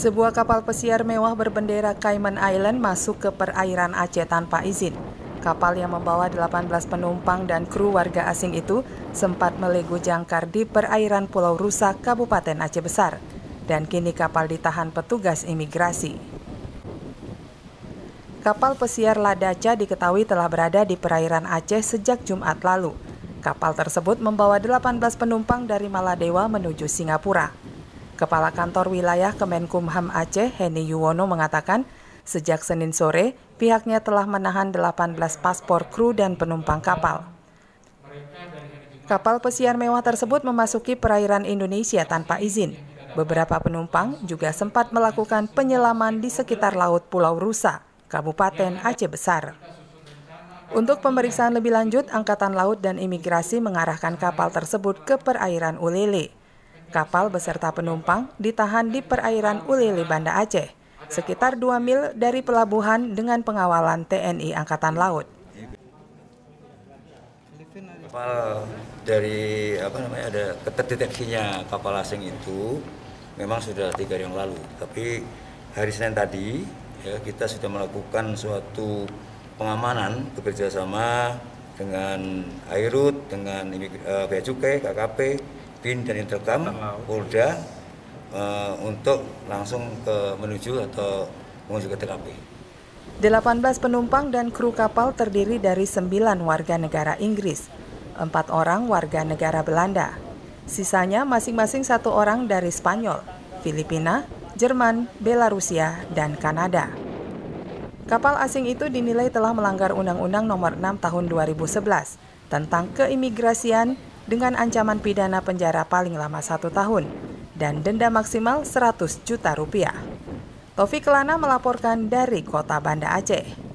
Sebuah kapal pesiar mewah berbendera Cayman Island masuk ke perairan Aceh tanpa izin. Kapal yang membawa 18 penumpang dan kru warga asing itu sempat melegu jangkar di perairan Pulau Rusa, Kabupaten Aceh Besar. Dan kini kapal ditahan petugas imigrasi. Kapal pesiar Ladaca diketahui telah berada di perairan Aceh sejak Jumat lalu. Kapal tersebut membawa 18 penumpang dari Maladewa menuju Singapura. Kepala Kantor Wilayah Kemenkumham Aceh, Heni Yuwono mengatakan, sejak Senin sore, pihaknya telah menahan 18 paspor kru dan penumpang kapal. Kapal pesiar mewah tersebut memasuki perairan Indonesia tanpa izin. Beberapa penumpang juga sempat melakukan penyelaman di sekitar Laut Pulau Rusa, Kabupaten Aceh Besar. Untuk pemeriksaan lebih lanjut, Angkatan Laut dan Imigrasi mengarahkan kapal tersebut ke perairan Ulele. Kapal beserta penumpang ditahan di perairan Ulili Banda Aceh, sekitar 2 mil dari pelabuhan dengan pengawalan TNI Angkatan Laut. Kapal dari apa namanya ada keterdeteksinya kapal asing itu memang sudah tiga hari yang lalu, tapi hari Senin tadi ya, kita sudah melakukan suatu pengamanan bekerja sama dengan Airut, dengan uh, eh, Bea Cukai, KKP, bin dan interkam polda uh, untuk langsung ke menuju atau menuju ke TKP. 18 penumpang dan kru kapal terdiri dari 9 warga negara Inggris, 4 orang warga negara Belanda. Sisanya masing-masing satu orang dari Spanyol, Filipina, Jerman, Belarusia, dan Kanada. Kapal asing itu dinilai telah melanggar Undang-Undang Nomor 6 Tahun 2011 tentang keimigrasian dengan ancaman pidana penjara paling lama satu tahun dan denda maksimal 100 juta rupiah. Taufik Lana melaporkan dari kota Banda Aceh.